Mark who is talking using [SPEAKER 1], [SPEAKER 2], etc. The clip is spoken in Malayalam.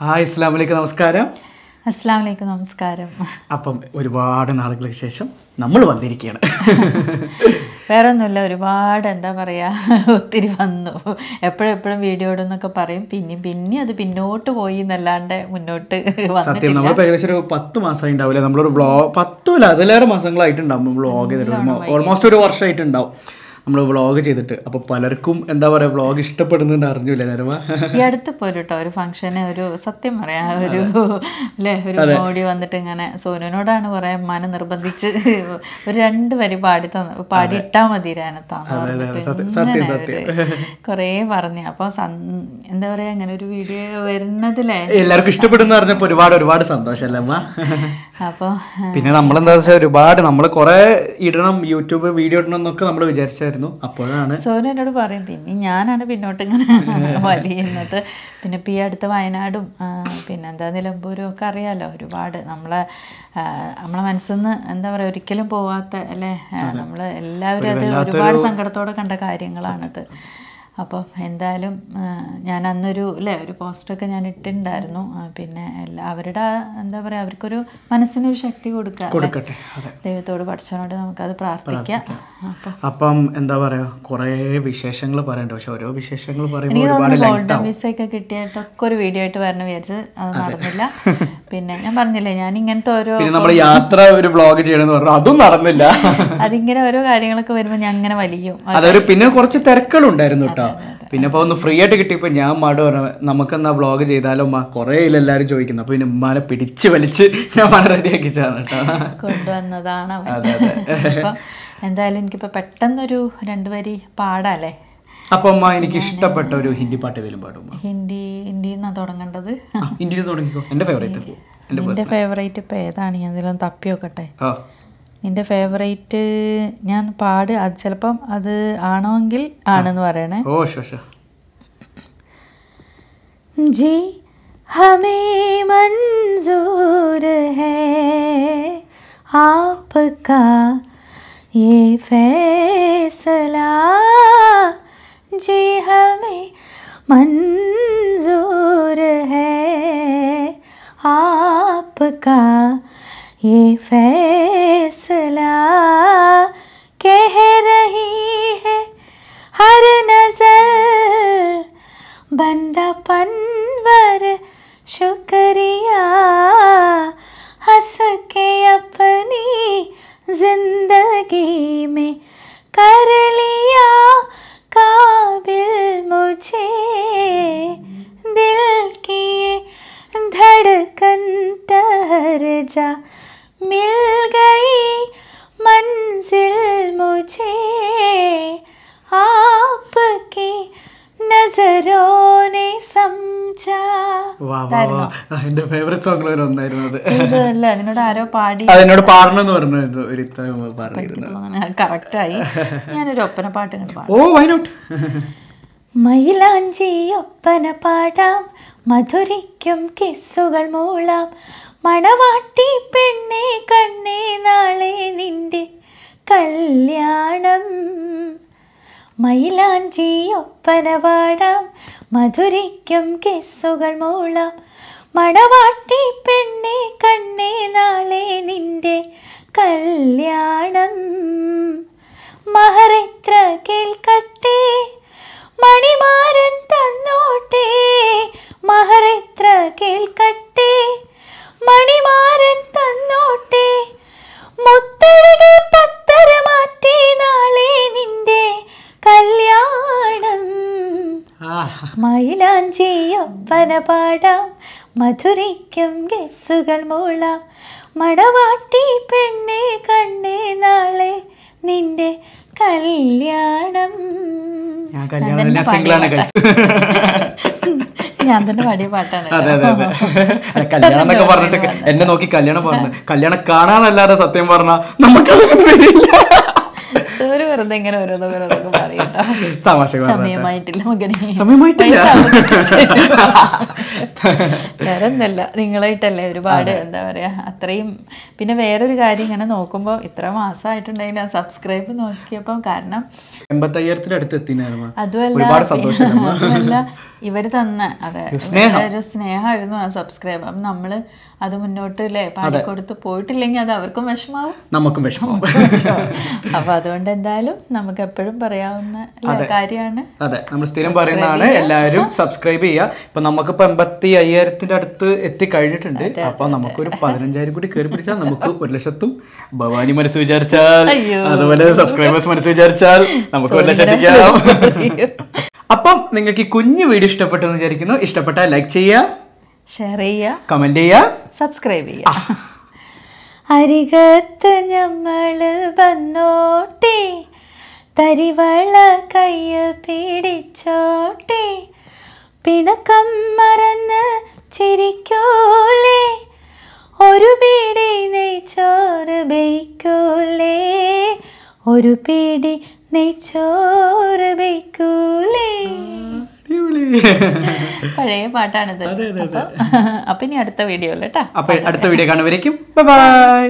[SPEAKER 1] ഹായ് വലൈക്കും നമസ്കാരം
[SPEAKER 2] വലൈക്കും നമസ്കാരം
[SPEAKER 1] അപ്പം ഒരുപാട് നാളുകൾക്ക് ശേഷം നമ്മൾ വന്നിരിക്കുകയാണ്
[SPEAKER 2] വേറെ ഒന്നുമില്ല ഒരുപാട് എന്താ പറയുക ഒത്തിരി വന്നു എപ്പോഴെപ്പോഴും വീഡിയോ ഇടുന്നൊക്കെ പറയും പിന്നെയും പിന്നെ അത് പിന്നോട്ട് പോയി എന്നല്ലാണ്ട് മുന്നോട്ട് സത്യം നമ്മൾ
[SPEAKER 1] ഏകദേശം ഒരു പത്ത് മാസമായി ഉണ്ടാവില്ല നമ്മളൊരു ബ്ലോഗ് പത്തുമില്ല അതിലേറെ മാസങ്ങളായിട്ടുണ്ടാവും ബ്ലോഗ് ഓൾമോസ്റ്റ് ഒരു വർഷമായിട്ടുണ്ടാവും നമ്മൾ വ്ളോഗ് ചെയ്തിട്ട് അപ്പോൾ പലർക്കും എന്താ പറയാ വ്ളോഗ് ഇഷ്ടപ്പെടുന്നു അറിഞ്ഞില്ല നരമ ഈ
[SPEAKER 2] അടുത്ത് പോയിട്ടോ ഒരു ഫംഗ്ഷന് ഒരു സത്യം പറയാ ഒരു അല്ലേ ഒരു ഓടി വന്നിട്ട് ഇങ്ങനെ സോനുവിനോടാണ് കുറെ മന നിർബന്ധിച്ച് ഒരു രണ്ട് വരി പാടി തന്നു പാടി ഇട്ടാ മതി രാനത്താന്ന് സത്യം കൊറേ പറഞ്ഞു അപ്പൊ എന്താ പറയാ അങ്ങനെ ഒരു വീഡിയോ വരുന്നതിലെ എല്ലാവർക്കും
[SPEAKER 1] ഇഷ്ടപ്പെടുന്ന പറഞ്ഞപ്പോ ഒരുപാട് ഒരുപാട് സന്തോഷം അല്ലേ അമ്മ
[SPEAKER 2] അപ്പോൾ പിന്നെ
[SPEAKER 1] നമ്മളെന്താ വെച്ചാൽ ഒരുപാട് നമ്മൾ കൊറേ ഇടണം യൂട്യൂബ് വീഡിയോ ഇടണം എന്നൊക്കെ നമ്മൾ വിചാരിച്ചായിരുന്നു അപ്പോഴാണ്
[SPEAKER 2] സോന എന്നോട് പറയും പിന്നെ ഞാനാണ് പിന്നോട്ട് ഇങ്ങനെ വലിയുന്നത് പിന്നെ ഇപ്പം ഈ അടുത്ത വയനാടും എന്താ നിലമ്പൂരും ഒക്കെ അറിയാലോ ഒരുപാട് നമ്മളെ നമ്മളെ മനസ്സിന്ന് എന്താ പറയാ ഒരിക്കലും പോവാത്ത അല്ലേ നമ്മൾ എല്ലാവരും അത് ഒരുപാട് സങ്കടത്തോടെ കണ്ട കാര്യങ്ങളാണത് അപ്പം എന്തായാലും ഞാൻ അന്നൊരു അല്ലേ ഒരു പോസ്റ്റൊക്കെ ഞാൻ ഇട്ടിട്ടുണ്ടായിരുന്നു പിന്നെ എല്ലാ അവരുടെ എന്താ പറയുക അവർക്കൊരു മനസ്സിനൊരു ശക്തി കൊടുക്കുക കൊടുക്കട്ടെ ദൈവത്തോട് പഠിച്ചതിനോട് നമുക്കത് പ്രാർത്ഥിക്കാം
[SPEAKER 1] അപ്പം എന്താ പറയുക കുറേ വിശേഷങ്ങൾ പറയണ്ട പക്ഷെ ഓരോ വിശേഷങ്ങൾ പറയുമ്പോൾ ഗോൾഡൻ
[SPEAKER 2] വിസയൊക്കെ കിട്ടിയിട്ടൊക്കെ ഒരു വീഡിയോ ആയിട്ട് വരണം വിചാരിച്ചത് അത് നടന്നില്ല പിന്നെ ഞാൻ പറഞ്ഞില്ലേ ഞാൻ ഇങ്ങനത്തെ ഓരോ നമ്മൾ യാത്ര
[SPEAKER 1] ഒരു വ്ളോഗ് ചെയ്യണമെന്ന് പറഞ്ഞു അതും നടന്നില്ല
[SPEAKER 2] അതിങ്ങനെ ഓരോ കാര്യങ്ങളൊക്കെ വരുമ്പോൾ ഞാൻ അങ്ങനെ വലിയും അതൊരു
[SPEAKER 1] പിന്നെ കുറച്ച് തിരക്കുകളുണ്ടായിരുന്നു കേട്ടോ പിന്നെ ഇപ്പൊ ഒന്ന് ഫ്രീ ആയിട്ട് കിട്ടിയപ്പോൾ ഞാൻ മാട് പറഞ്ഞു നമുക്ക് എന്നാ ചെയ്താലോ ചെയ്താലും കൊറേ ഇല്ല എല്ലാവരും ചോദിക്കുന്നു അപ്പോൾ പിന്നെ ഉമ്മാനെ പിടിച്ച് വലിച്ച് ഞാൻ മണ റെഡിയാക്കിച്ചാണ് കേട്ടോ
[SPEAKER 2] കൊണ്ടുവന്നതാണ് അതെ അതെ എന്തായാലും എനിക്കിപ്പോ പെട്ടെന്നൊരു രണ്ടുപേരി വരി പാടാല്ലേ
[SPEAKER 1] അപ്പൊ അമ്മ എനിക്ക് ഇഷ്ടപ്പെട്ട ഒരു ഹിന്ദി പാട്ട് ഏതെങ്കിലും പാടും
[SPEAKER 2] ഹിന്ദി ഹിന്ദിയിൽ നിന്നാണ് തുടങ്ങേണ്ടത്
[SPEAKER 1] ഹിന്ദിയിൽ തുടങ്ങിക്കോ എന്റെ ഫേവറേറ്റ് എന്റെ ഫേവറേറ്റ്
[SPEAKER 2] ഇപ്പൊ ഏതാണ് ഞാൻ അതിലൊന്ന് തപ്പി നോക്കട്ടെ നിന്റെ ഫേവറേറ്റ് ഞാൻ പാട് അത് ചിലപ്പം അത് ആണോങ്കിൽ ആണെന്ന് പറയണേ ഓ ജി
[SPEAKER 3] ഹമേ മൻസൂർ ഹേ ആപ്കാ ये फैसला जी हमें मंजूर है आपका ये फैसला कह रही है हर नजर बंदा पनवर शुक्रिया हंस के अपनी जिंदगी में कर ली मुझे दिल की ये धड़कन ठहर जा मिल गई मंजिल मुझे आपकी നസറോനെ
[SPEAKER 1] എന്റെ ഫേവറേറ്റ് സോങ്ങുകളിൽ ഒന്നായിരുന്നു അത്
[SPEAKER 2] അതിനോട് ആരോ പാടി അതിനോട്
[SPEAKER 1] പാടണമെന്ന് പറഞ്ഞു ഒരു
[SPEAKER 2] കറക്റ്റായി ഞാനൊരു ഒപ്പന പാട്ടിന്
[SPEAKER 1] ഓ വൈ നോട്ട്
[SPEAKER 3] മൈലാഞ്ചിയൊപ്പന പാടാം മധുരിക്കും കിസ്സുകൾ മൂളാം മണവാട്ടി പെണ്ണെ കണ്ണേ നാളെ നിന്റെ കല്യാണം മൈലാഞ്ചിയൊപ്പന പാടാം മധുരിക്കും കിസ്സുകൾ മൂളാം മണവാട്ടി പെണ്ണെ കണ്ണേ അവരെത്ര കേൾക്കട്ടെ മണിമാരൻ തന്നോട്ടെ മുത്തഴകൾ പത്തര മാറ്റി നാളെ നിന്റെ കല്യാണം മയിലാഞ്ചിയൊപ്പന പാടാം മധുരിക്കും ഗസുകൾ മൂളാം മടവാട്ടി പെണ്ണെ കണ്ണേ നാളെ നിന്റെ കല്യാണം
[SPEAKER 1] കല്യാണം
[SPEAKER 2] ഞാൻ തന്നെ വലിയ പാട്ടാണ് അതെ
[SPEAKER 1] അതെ കല്യാണം എന്നൊക്കെ പറഞ്ഞിട്ട് എന്നെ നോക്കി കല്യാണം പറഞ്ഞു കല്യാണം കാണാനല്ലാതെ സത്യം പറഞ്ഞ
[SPEAKER 2] നമുക്ക് സൂര്യ വെറുതെ ഇങ്ങനെ ഓരോന്ന് ഓരോന്നൊക്കെ
[SPEAKER 1] പറയട്ടോ സമയമായിട്ടില്ല
[SPEAKER 2] മകനെ സമയമായിട്ടില്ല
[SPEAKER 1] വേറെ ഒന്നല്ല
[SPEAKER 2] നിങ്ങളായിട്ടല്ലേ ഒരുപാട് എന്താ പറയാ അത്രയും പിന്നെ വേറൊരു കാര്യം ഇങ്ങനെ നോക്കുമ്പോൾ ഇത്ര മാസമായിട്ടുണ്ടെങ്കിൽ ആ സബ്സ്ക്രൈബ് നോക്കിയപ്പോൾ കാരണം
[SPEAKER 1] എൺപത്തയ്യായിരത്തിനടുത്ത് എത്തിനായിരുന്നു അതുമല്ല
[SPEAKER 2] ഇവര് തന്ന അതെ ഒരു സ്നേഹമായിരുന്നു ആ സബ്സ്ക്രൈബ് അപ്പം നമ്മൾ അത് മുന്നോട്ട് അല്ലേ കൊടുത്ത് പോയിട്ടില്ലെങ്കിൽ അത് അവർക്കും വിഷമാവും
[SPEAKER 1] നമുക്കും വിഷമാവും
[SPEAKER 2] അപ്പൊ അതുകൊണ്ട് എന്തായാലും നമുക്ക് എപ്പോഴും പറയാവുന്ന കാര്യമാണ്
[SPEAKER 1] അതെ നമ്മൾ സ്ഥിരം പറയുന്നതാണ് എല്ലാവരും സബ്സ്ക്രൈബ് ചെയ്യുക ഇപ്പൊ നമുക്കിപ്പോ എൺപത്തി അയ്യായിരത്തിന്റെ അടുത്ത് എത്തി കഴിഞ്ഞിട്ടുണ്ട് അപ്പൊ നമുക്കൊരു പതിനഞ്ചായിരം കൂടി കയറി പിടിച്ചാൽ നമുക്ക് ഒരു ലക്ഷത്തും ഭവാനി മനസ്സ് വിചാരിച്ചാൽ അതുപോലെ സബ്സ്ക്രൈബേഴ്സ് മനസ്സ് വിചാരിച്ചാൽ നമുക്ക് ഒരു ലക്ഷത്തിക്കാം അപ്പം നിങ്ങൾക്ക് ഈ കുഞ്ഞു വീഡിയോ ഇഷ്ടപ്പെട്ടു എന്ന് വിചാരിക്കുന്നു ഇഷ്ടപ്പെട്ട ലൈക്ക് ചെയ്യുക
[SPEAKER 3] ഷെയർ ചെയ്യുക
[SPEAKER 1] കമന്റ് ചെയ്യുക
[SPEAKER 3] സബ്സ്ക്രൈബ് ചെയ്യുക അരികത്ത് നമ്മൾ വന്നോട്ടെ തരിവള കയ്യ് പിടിച്ചോട്ടെ പിണക്കം മറന്ന് ചിരിക്കൂലേ ഒരു പിടി നെയ്ച്ചോറ് ബൈക്കോലേ ഒരു പിടി നെയ്ച്ചോറ്
[SPEAKER 2] വെക്കൂലേ പഴയ പാട്ടാണിത് അപ്പൊ ഇനി അടുത്ത വീഡിയോ അല്ലേട്ടാ
[SPEAKER 1] അപ്പൊ അടുത്ത വീഡിയോ കാണുമ്പോഴേക്കും ബൈ